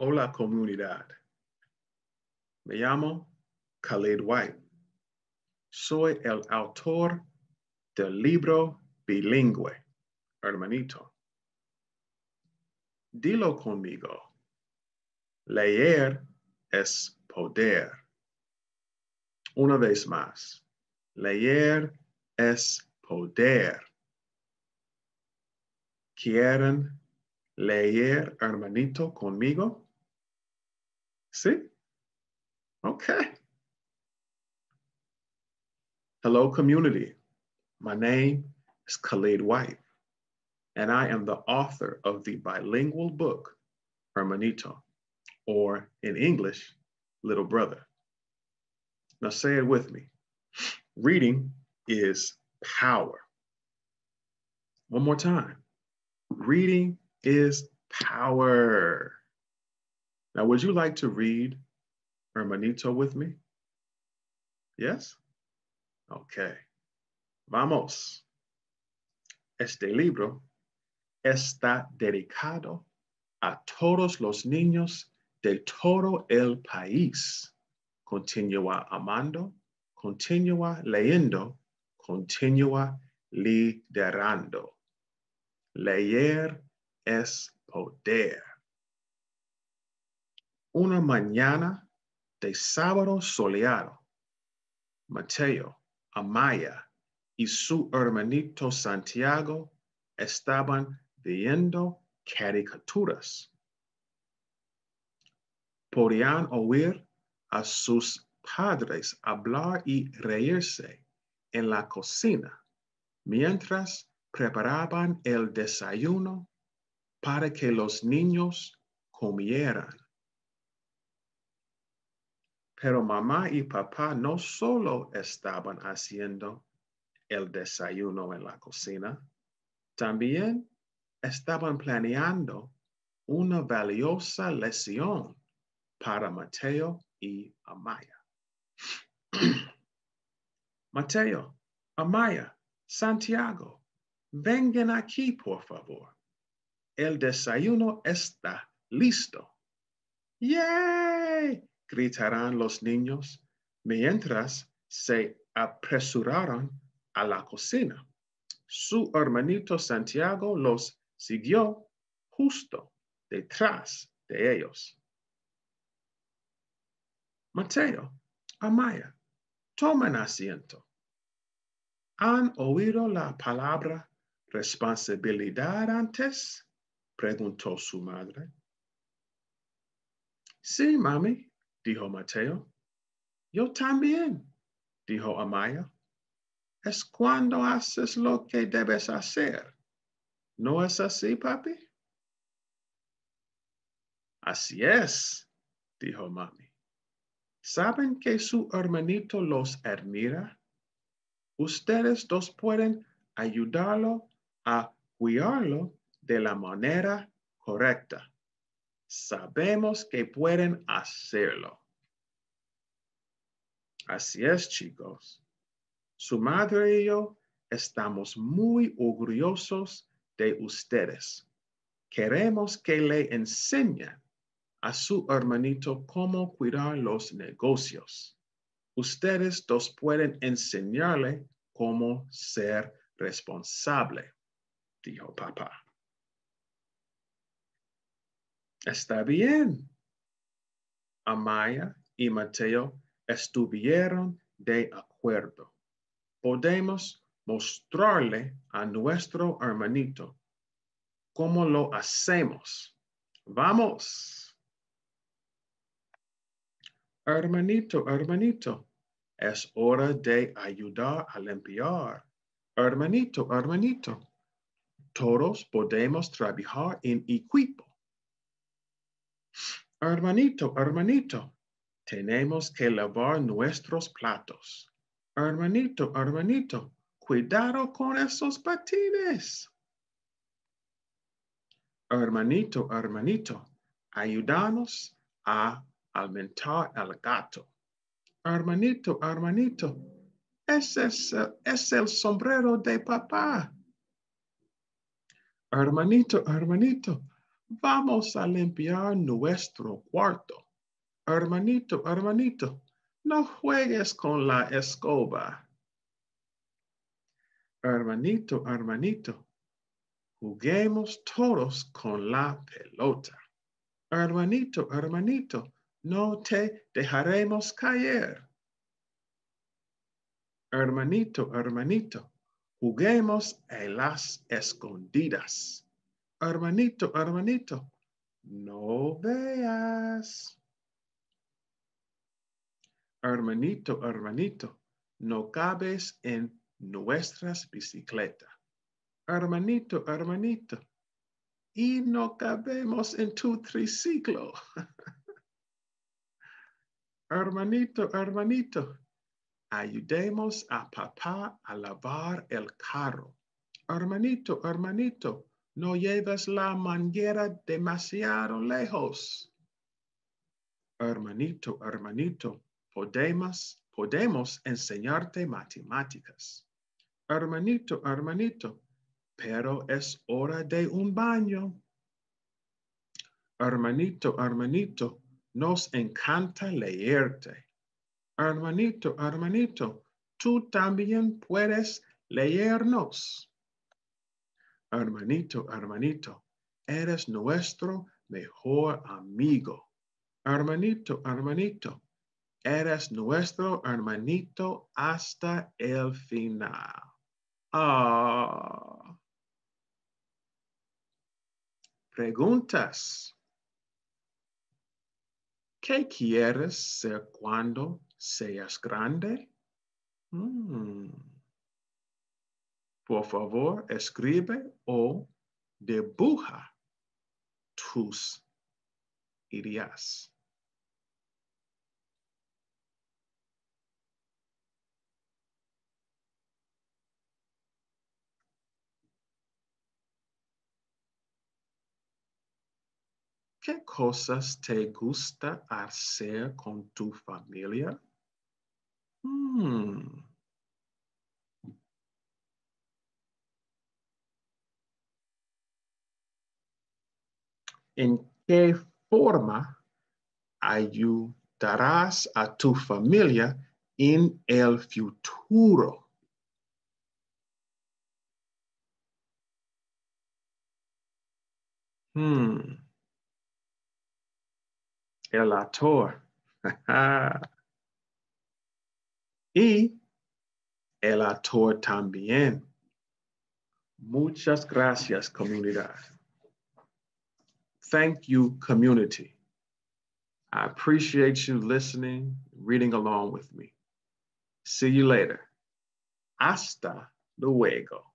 Hola comunidad. Me llamo Khalid White. Soy el autor del libro bilingüe, hermanito. Dilo conmigo. Leer es poder. Una vez más, leer es poder. ¿Quieren leer, hermanito, conmigo? See? Okay. Hello, community. My name is Khalid White, and I am the author of the bilingual book, Hermanito, or in English, Little Brother. Now say it with me. Reading is power. One more time. Reading is power. Now, would you like to read Hermanito with me? Yes? Okay. Vamos. Este libro está dedicado a todos los niños de todo el país. Continúa amando, continúa leyendo, continúa liderando. Leer es poder. una mañana de sábado soleado, Mateo, Amaya y su hermanito Santiago estaban viendo caricaturas. Podían oír a sus padres hablar y reírse en la cocina mientras preparaban el desayuno para que los niños comieran. Pero mamá y papá no solo estaban haciendo el desayuno en la cocina, también estaban planeando una valiosa lección para Mateo y Amaya. Mateo, Amaya, Santiago, vengan aquí, por favor. El desayuno está listo. ¡Yay! gritarán los niños mientras se apresuraron a la cocina. Su hermanito Santiago los siguió justo detrás de ellos. Mateo, Amaya, tomen asiento. ¿Han oído la palabra responsabilidad antes? Preguntó su madre. Sí, mami, dijo Mateo. Yo también, dijo Amaya. Es cuando haces lo que debes hacer. ¿No es así, papi? Así es, dijo mami. ¿Saben que su hermanito los admira? Ustedes dos pueden ayudarlo a cuidarlo de la manera correcta. Sabemos que pueden hacerlo. Así es, chicos. Su madre y yo estamos muy orgullosos de ustedes. Queremos que le enseñen a su hermanito cómo cuidar los negocios. Ustedes dos pueden enseñarle cómo ser responsable, dijo papá. Está bien. Amaya y Mateo estuvieron de acuerdo. Podemos mostrarle a nuestro hermanito cómo lo hacemos. Vamos. Hermanito, hermanito, es hora de ayudar a limpiar. Hermanito, hermanito, todos podemos trabajar en equipo. Hermanito, hermanito, tenemos que lavar nuestros platos. Hermanito, hermanito, cuidado con esos patines. Hermanito, hermanito, ayúdanos a alimentar al gato. Hermanito, hermanito, ese es, es el sombrero de papá. Hermanito, hermanito, Vamos a limpiar nuestro cuarto. Hermanito, hermanito, no juegues con la escoba. Hermanito, hermanito, juguemos todos con la pelota. Hermanito, hermanito, no te dejaremos caer. Hermanito, hermanito, juguemos en las escondidas hermanito, hermanito, no veas. Hermanito, hermanito, no cabes en nuestras bicicletas. Hermanito, hermanito, y no cabemos en tu triciclo. hermanito, hermanito, ayudemos a papá a lavar el carro. Hermanito, hermanito, no lleves la manguera demasiado lejos. Hermanito, hermanito, podemos, podemos enseñarte matemáticas. Hermanito, hermanito, pero es hora de un baño. Hermanito, hermanito, nos encanta leerte. Hermanito, hermanito, tú también puedes leernos. Hermanito, hermanito, eres nuestro mejor amigo. Hermanito, hermanito, eres nuestro hermanito hasta el final. Ah. Preguntas. ¿Qué quieres ser cuando seas grande? Mm. Por favor, escribe o dibuja tus ideas. ¿Qué cosas te gusta hacer con tu familia? Hmm. en qué forma ayudarás a tu familia en el futuro. Hmm. El actor. y el actor también. Muchas gracias, comunidad. Thank you, community. I appreciate you listening, reading along with me. See you later. Hasta luego.